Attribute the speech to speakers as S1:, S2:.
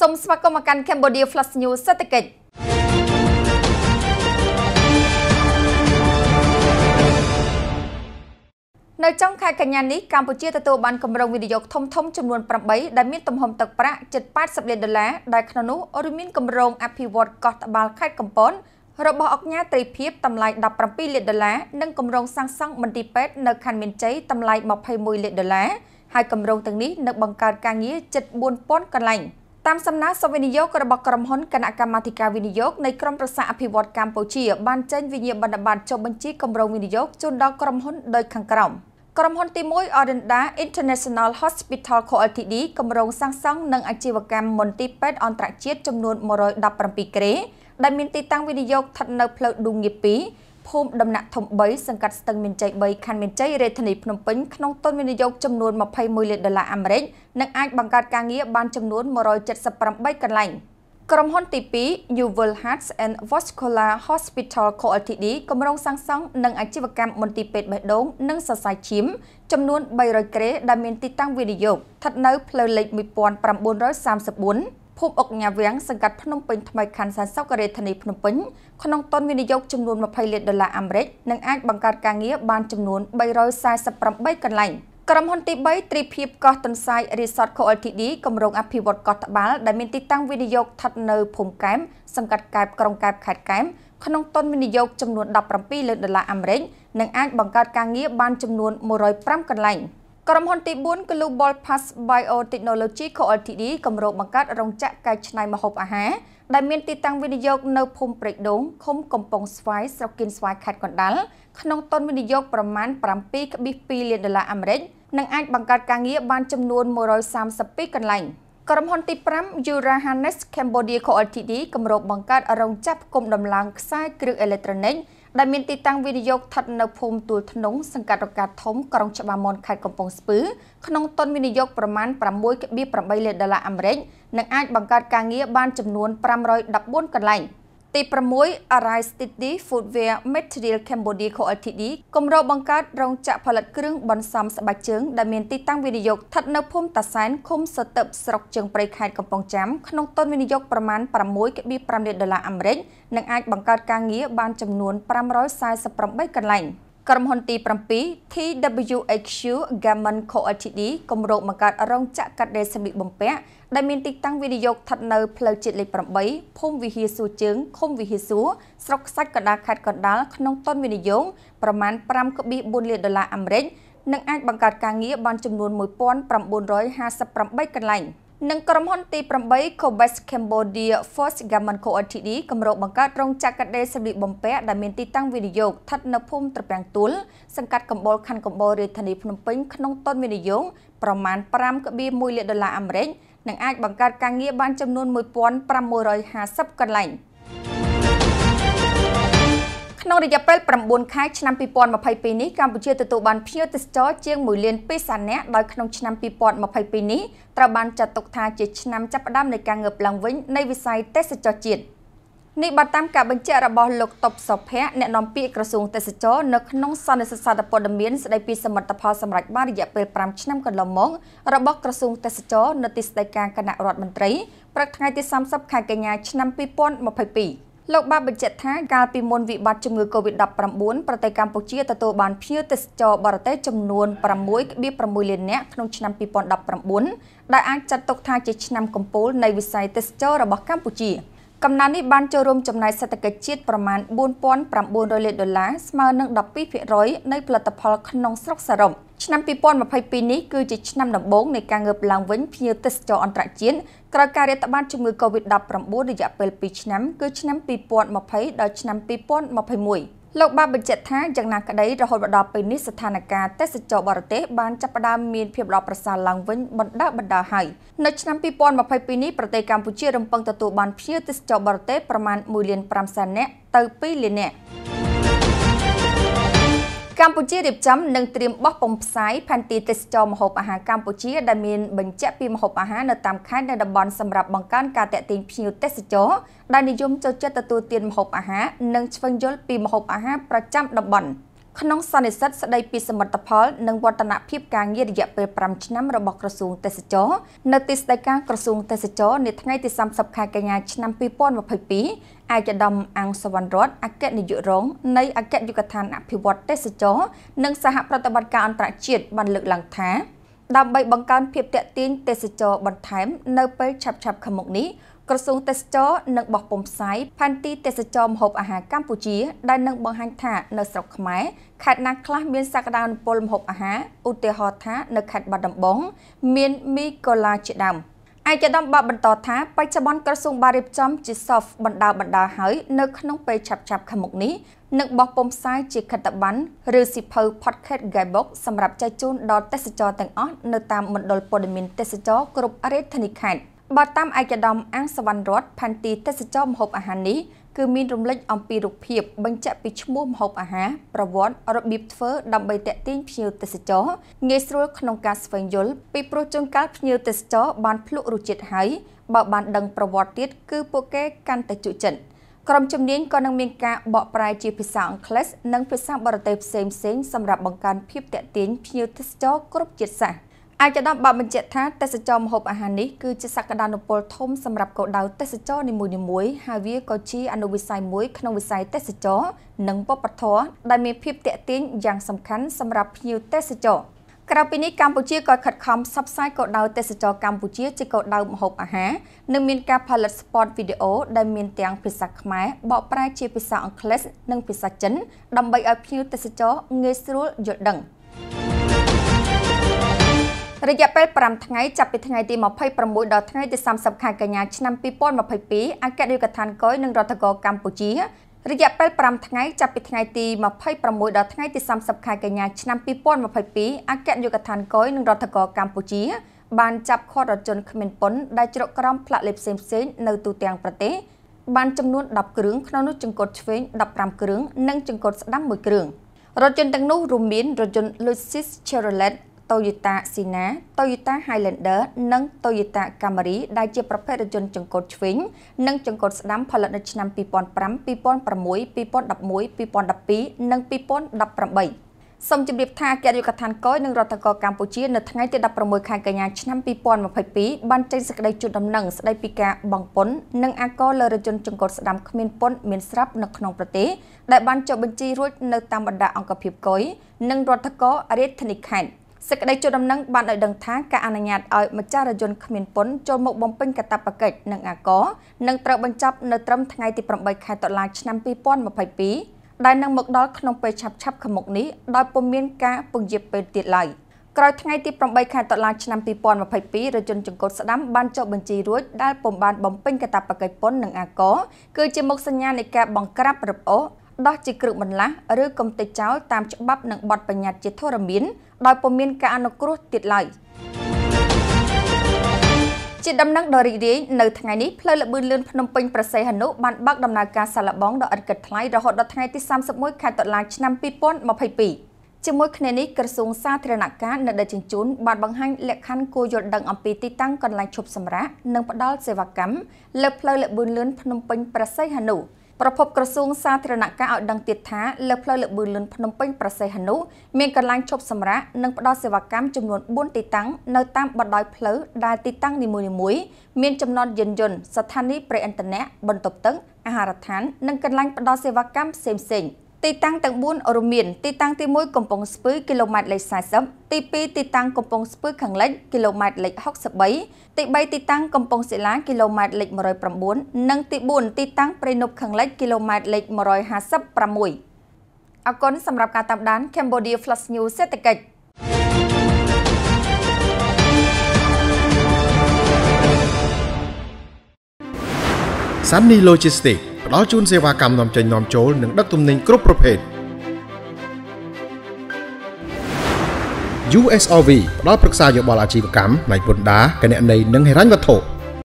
S1: សូមស្វាគមន៍មកកាន់ Cambodia Flash News សេដ្ឋកិច្ចនៅចុងខែកញ្ញានេះកម្ពុជាទទួលបានគម្រោងវិនិយោគធំធំចំនួន8ដែលមានទំហំទឹកប្រាក់ជិត80លានដុល្លារដែលក្នុងនោះរួមមានគម្រោងអភិវឌ្ឍកោះត្បាល់ខេត្តកំពតរបស់អង្គការត្រីភិបតម្លៃ17លានដុល្លារនិងគម្រោងសាងសង់មន្ទីរពេទ្យនៅខណ្ឌមានជ័យតម្លៃ21លានដុល្លារហើយគម្រោងទាំងនេះនឹងបង្កើតការងារជិត4000កន្លែង។តាមសំណើសុវិនិយោគរបស់ក្រុមហ៊ុនគណៈកម្មាធិការវិនិយោគនៃក្រមប្រសាអភិវឌ្ឍកម្ពុជាបានចេញវិញ្ញាបនបត្រចុះបញ្ជីគម្រោងវិនិយោគជូនដល់ក្រុមហ៊ុនដោយខាងក្រោមក្រុមហ៊ុនទី1 Orinda International Hospital Co Ltd គម្រោងសាងសង់និងអាជីវកម្មមន្ទីរពេទ្យអន្តរជាតិចំនួន117គ្រេដែលមានទីតាំងវិនិយោគស្ថិតនៅផ្លូវឌុងងា2ភូមិដំណាក់ធំ3សង្កាត់ស្ទឹងមានជ័យ3ខណ្ឌមានជ័យរាជធានីភ្នំពេញក្នុងទុនវិនិយោគចំនួន21លានដុល្លារអាមេរិកនិងអាចបង្កើតការងារបានចំនួន178កន្លែងក្រុមហ៊ុនទី2 Yuval Hearts and Vascular Hospital Co Ltd កម្រងសាងសង់និងអាជីវកម្មមន្ទីរពេទ្យបេះដូង និងសរសៃឈាម ចំនួន300គ្រែដែលមានទីតាំងវិនិយោគស្ថិតនៅផ្លូវលេខ1934ភូមិអុកញ៉ាវៀងសង្កាត់ភ្នំពេញថ្មីខណ្ឌសានសុករេធានីភ្នំពេញក្នុងទុនវិនិយោគចំនួន20លានដុល្លារអាមេរិកនិងអាចបង្កើតការងារបានចំនួន348កន្លែងក្រុមហ៊ុនទី3ត្រីភិបកោះទន្សាយ Resort Co Ltd គម្រោងអភិវឌ្ឍកោះត្បាល់ដែលមានទីតាំងវិនិយោគស្ថិតនៅភូមិកែមសង្កាត់កែបក្រុងកែបខេត្តកែបក្នុងទុនវិនិយោគចំនួន17លានដុល្លារអាមេរិកនិងអាចបង្កើតការងារបានចំនួន105កន្លែង។ក្រុមហ៊ុនទី4 Global Pass Biotechnology Co Ltd គម្រោងបង្កើតរោងចក្រកែច្នៃម្ហូបអាហារដែលមានទីតាំងវិនិយោគនៅភូមិព្រែកដូងឃុំកំពង់ស្វាយស្រុកគៀនស្វាយខេត្តកណ្ដាលក្នុងទុនវិនិយោគប្រមាណ7.2លានដុល្លារអាមេរិកនិងអាចបង្កើតការងារបានចំនួន132កន្លែងក្រុមហ៊ុនទី5 Yura Hannes Cambodia Co Ltd គម្រោងបង្កើតរោងចក្រផ្គុំដំឡើងខ្សែគ្រឿងអេឡិចត្រូនិកដែលមានទីតាំងវិនិយោគស្ថិតនៅភូមិទួលធ្នងសង្កាត់រកាធំក្រុងច្បារមនខេត្តកំពង់ស្ពឺក្នុងទុនវិនិយោគប្រមាណ6.8លានដុល្លារអាមេរិកនិងអាចបង្កើតការងារបានចំនួន514កន្លែង។ទី6 Arise City Footwear Material Cambodia Co Ltd គម្រោងបង្កើតរោងចក្រផលិតគ្រឿងបន្សំស្បែកជើងដែលមានទីតាំងវិនិយោគស្ថិតនៅភូមិតាសែនឃុំសតឹបស្រុកជើងព្រៃខេត្តកំពង់ចាមក្នុងទុនវិនិយោគប្រមាណ6.5លានដុល្លារអាមេរិកនិងអាចបង្កើតការងារបានចំនួន548កន្លែង។ក្រុមហ៊ុនទី7 TWHQ Garment Co Ltd គម្រោងបង្កើតរោងចក្រកាត់ដេរសម្លៀកបំពាក់ដែលមានទីតាំងវិនិយោគស្ថិតនៅផ្លូវជាតិលេខ8ភូមិវិហារសួរជើងឃុំវិហារសួរស្រុកខ្សាច់កណ្ដាលខេត្តកណ្ដាលក្នុងទុនវិនិយោគប្រមាណ5.4លានដុល្លារអាមេរិកនិងអាចបង្កើតការងារបានចំនួន1958កន្លែង។និងក្រុមហ៊ុនទី8 Cobex Cambodia First Garment Co Ltd គម្រោងបង្កើតរោងចក្រកាដេសម្លៀកបំពាក់ដែលមានទីតាំងវិនិយោគស្ថិតនៅភូមិត្រពាំងទួលសង្កាត់កំបោលខណ្ឌកំបោលរាជធានីភ្នំពេញក្នុងទុនវិនិយោគប្រមាណ5.1លានដុល្លារអាមេរិកនិងអាចបង្កើតការងារបានចំនួន1550កន្លែង។ក្នុងរយៈពេល9ខែឆ្នាំ2022នេះកម្ពុជាទទួលបានភ្ញៀវទេសចរជាង1លាន2សានៈដោយក្នុងឆ្នាំ2022នេះត្រូវបានចាត់ទុកថាជាឆ្នាំចាប់ផ្ដើមនៃការងើបឡើងវិញនៃវិស័យទេសចរជាតិនេះបើតាមការបញ្ជាក់របស់លោកតុបសុភ័ក្រអ្នកនាំពាក្យក្រសួងទេសចរនៅក្នុងសន្និសីទសារព័ត៌មានស្ដីពីសមិទ្ធផលសម្រេចបានរយៈពេល5ឆ្នាំកន្លងមករបស់ក្រសួងទេសចរនៅទីស្តីការគណៈរដ្ឋមន្ត្រីព្រឹកថ្ងៃទី30ខែកញ្ញាឆ្នាំ2022លោកបានបញ្ជាក់ថាកាលពីមុនវិបត្តិជំងឺ Covid-19 ប្រទេសកម្ពុជាទទួលបានភ្ញៀវទេសចរបរទេសចំនួន6.6លាននាក់ក្នុងឆ្នាំ2019ដែលអាចចាត់ទុកថាជាឆ្នាំកំពូលនៃវិស័យទេសចររបស់កម្ពុជា។កំណើននេះបានចូលរួមចំណាយសេដ្ឋកិច្ចជាតិប្រមាណ4,900លានដុល្លារស្មើនឹង12%នៃផលិតផលក្នុងស្រុកសរុបឆ្នាំ2022នេះគឺជាឆ្នាំដំបូងនៃការងើបឡើងវិញភ្ញៀវទេសចរអន្តរជាតិក្រោយការរាតត្បាតជំងឺ Covid-19 រយៈពេល2ឆ្នាំ គឺឆ្នាំ2020ដល់ឆ្នាំ2021លោកបានបញ្ជាក់ថាយ៉ាងណាក្តីរហូតមកដល់ពេលនេះស្ថានភាពទេសចរបរទេសបានចាប់ផ្ដើមមានភាពល្អប្រសើរឡើងវិញបណ្ដើបណ្ដើហើយនៅឆ្នាំ2022នេះប្រទេសកម្ពុជារំពឹងទទួលបានភ្ញៀវទេសចរបរទេសប្រមាណ1.5សែននាក់ទៅ2លាននាក់កម្ពុជារៀបចំនិងត្រៀមបោះពុំផ្សាយផែនទីទេសចរម្ហូបអាហារកម្ពុជាដែលមានបញ្ជាក់ពីម្ហូបអាហារនៅតាមខេត្តនិងតំបន់សម្រាប់បង្កើនការទាក់ទាញភ្ញៀវទេសចរដែលនិយមចូលចិត្តទទួលទានម្ហូបអាហារនិងឆ្វេងយល់ពីម្ហូបអាហារប្រចាំតំបន់។ក្នុងសន្និសិទស្ដីពីសមិទ្ធផលនិងវឌ្ឍនភាពការងាររយៈពេល5ឆ្នាំរបស់ក្រសួងទេសចរនៅទីស្តីការក្រសួងទេសចរនាថ្ងៃទី30ខែកញ្ញាឆ្នាំ2022ឯកឧត្តមអង្គសវណ្ណរតអគ្គនាយករង នៃអគ្គយុគដ្ឋានអភិវឌ្ឍទេសចរនិងសហប្រតិបត្តិការអន្តរជាតិបានលើកឡើងថាដើម្បីបង្កើនភាពទាក់ទាញទេសចរបន្ថែម នៅពេលឆាប់ៗខាងមុខនេះក្រសួងទេសចរនឹងបោះពុម្ពផ្សាយផែនទីទេសចរម្ហូបអាហារកម្ពុជាដែលនឹងបង្ហាញថានៅស្រុកខ្មែរខេត្តណាខ្លះមានសក្តានុពលម្ហូបអាហារឧទាហរណ៍ថានៅខេត្តបាត់ដំបងមានមីកូឡាជាដើមឯកឧត្តមបានបន្តថាបច្ចុប្បន្នក្រសួងបានរៀបចំជា soft បណ្ដាបណ្ដាហើយនៅក្នុងពេលឆាប់ៗខាងមុខនេះនឹងបោះពុម្ពផ្សាយជាខិត្តប័ណ្ណឬសិភៅ podcast guidebook សម្រាប់ចែកជូនដល់ទេសចរទាំងអស់នៅតាមមណ្ឌលព័ត៌មានទេសចរគ្រប់រាជធានីខេត្ត។បើតាមឯកឧត្តមអង្គសវណ្ណរតផាន់ទីទេសចរម្ហូបអាហារនេះគឺមានរំលេចអំពីរូបភាពបញ្ជាក់ពីឈ្មោះម្ហូបអាហារប្រវត្តិរបៀបធ្វើដើម្បីតាក់ទាញភ្ញៀវទេសចរងាយស្រួលក្នុងការស្វែងយល់ពីព្រោះជួនកាលភ្ញៀវទេសចរបានភ្លក់រសជាតិហើយបើបានដឹងប្រវត្តិទៀត គឺពួកគេកាន់តែជក់ចិត្តក្រុមជំនាញក៏នឹងមានការបកប្រែជាភាសាអង់គ្លេសនិងភាសាបរទេសផ្សេងៗសម្រាប់បង្កើនភាពតាក់ទាញភ្ញៀវទេសចរគ្រប់ជាតិសាសន៍ឯកឧត្តមបានបញ្ជាក់ថាទេសចរមហូបអាហារនេះគឺជាសក្តានុពលធំសម្រាប់កោដៅទេសចរនីមួយៗហើយវាក៏ជាអនុវិស័យមួយក្នុងវិស័យទេសចរនិងវប្បធម៌ដែលមានភាពទាក់ទាញយ៉ាងសំខាន់សម្រាប់ភ្ញៀវទេសចរក្រៅពីនេះកម្ពុជាក៏ខិតខំផ្សព្វផ្សាយកោដៅទេសចរកម្ពុជាជាកោដៅម្ហូបអាហារនិងមានការផលិត spot video ដែលមានទាំងភាសាខ្មែរបកប្រែជាភាសាអង់គ្លេសនិងភាសាចិនដើម្បីឲ្យភ្ញៀវទេសចរងាយស្រួលយល់ដឹង។រយៈពេល5ថ្ងៃចាប់ពីថ្ងៃទី26ដល់ថ្ងៃទី30ខែកញ្ញាឆ្នាំ2022អគ្គនាយកដ្ឋានកុយនិងរដ្ឋកោកម្ពុជារយៈពេល5ថ្ងៃចាប់ពីថ្ងៃទី26ដល់ថ្ងៃទី30ខែកញ្ញាឆ្នាំ2022អគ្គនាយកដ្ឋានកុយនិងរដ្ឋកោកម្ពុជាបានចាប់ឃាត់រថយន្តគ្មានពន្ធដែលជ្រកក្រោមផ្លាកលេខផ្សេងៗនៅទូទាំងប្រទេសបានចំនួន10គ្រឿងក្នុងនោះចង្កត់ឆ្វេង15គ្រឿងនិងចង្កត់ស្ដាំ1គ្រឿងរថយន្តទាំងនោះរួមមានរថយន្ត Lexus Chevrolet Toyota Sina, Toyota Highlander និង Toyota Camry ដែលជាប្រភេទរថយន្តចង្កូតឆ្វេងនិងចង្កូតស្ដាំផលិតនៅឆ្នាំ2005 2006 2011 2012និង2018សូមជម្រាបថាគណៈយុគឋានកយនឹងរដ្ឋកោកម្ពុជានៅថ្ងៃទី16ខែកញ្ញាឆ្នាំ2022បានចេញសេចក្តីជូនដំណឹងស្តីពីការបង្ពន្ធនិងអាករលើរជនចង្កត់ស្ដាំគ្មានពន្ធមានស្រាប់នៅក្នុងប្រទេសដែលបានចុះបញ្ជីរួចនៅតាមបណ្ដាអង្គភាពកយ និងរដ្ឋកោរាជធានីខេត្តសេចក្តីចុះដំណឹងបានឲ្យដឹងថាការអនុញ្ញាតឲ្យម្ចាស់រយន្តគ្មានពន្ធចូលមកបំពេញកាតព្វកិច្ចនិងអាករនឹងត្រូវបញ្ចប់នៅត្រឹមថ្ងៃទី8ខែតុលាឆ្នាំ2022ដែលនឹងមកដល់ក្នុងពេលឆាប់ឆាប់ខាងមុខនេះដោយពុំមានការពន្យាពេលទៀតឡើយ។ក្រោយថ្ងៃទី8ខែតុលាឆ្នាំ2022រជនចង្កូតស្ដាំបានចុះបញ្ជីរួចដែលពុំបានបំពេញកាតព្វកិច្ចពន្ធនិងអាករគឺជាមុខសញ្ញានៃការបង្ក្រាបរបអូដោះជាគ្រឹះបន្លាស់ឬកំទេចចោលតាមច្បាប់និងបទបញ្ញត្តិជាធរមានដោយពុំមានការអនុគ្រោះទៀតឡើយជាដំណឹងដ៏រីករាយនៅថ្ងៃនេះផ្លូវលបឿនលឿនភ្នំពេញប្រសេះហនុបានបើកដំណើរការសាឡបងដ៏ឥតគិតថ្លៃរហូតដល់ថ្ងៃទី31ខែតុលាឆ្នាំ2022ជាមួយគ្នានេះក្រសួងសាធារណការនៅដឹកជញ្ជូនបានបង្ហាញលក្ខខណ្ឌគួរយល់ដឹងអំពីទីតាំងកន្លែងឈប់សម្រាកនិងផ្ដល់សេវាកម្មលើផ្លូវលបឿនលឿនភ្នំពេញប្រសេះហនុប្រពន្ធក្រសួងសាធារណការឲ្យដឹងទៀតថាលើផ្លូវលបឿលុនភ្នំពេញប្រសេះហនុមានកន្លែងឈប់សម្រាកនិងផ្ដល់សេវាកម្មចំនួន4ទីតាំងនៅតាមបណ្ដោយផ្លូវដែលទីតាំងនីមួយៗមានចំណតយានយន្តស្ថានីយ៍ប្រេអ៊ិនតនៈបន្ទប់ទឹកអាហារដ្ឋាន និងកន្លែងផ្ដល់សេវាកម្មផ្សេងៗទីតាំងទាំង4រមៀនទីតាំងទី1កំពង់ស្ពឺគីឡូម៉ែត្រលេខ40ទី2ទីតាំងកំពង់ស្ពឺខាងលិចគីឡូម៉ែត្រលេខ63ទី3ទីតាំងកំពង់សិលាគីឡូម៉ែត្រលេខ109និងទី4ទីតាំងព្រៃនប់ខាងលិចគីឡូម៉ែត្រលេខ156អគុណសម្រាប់ការតាមដាន Cambodia Flash News សេដ្ឋកិច្ចសាន់នីឡូជីស្ទីកផ្ដល់ជូនសេវាកម្មនាំចេញនាំចូលនិងដឹកទំនិញគ្រប់ប្រភេទ USOV ផ្ដល់ប្រឹក្សាយោបល់អាជីវកម្មផ្នែកពន្ធដារកណន័យនិងហិរញ្ញវត្ថុ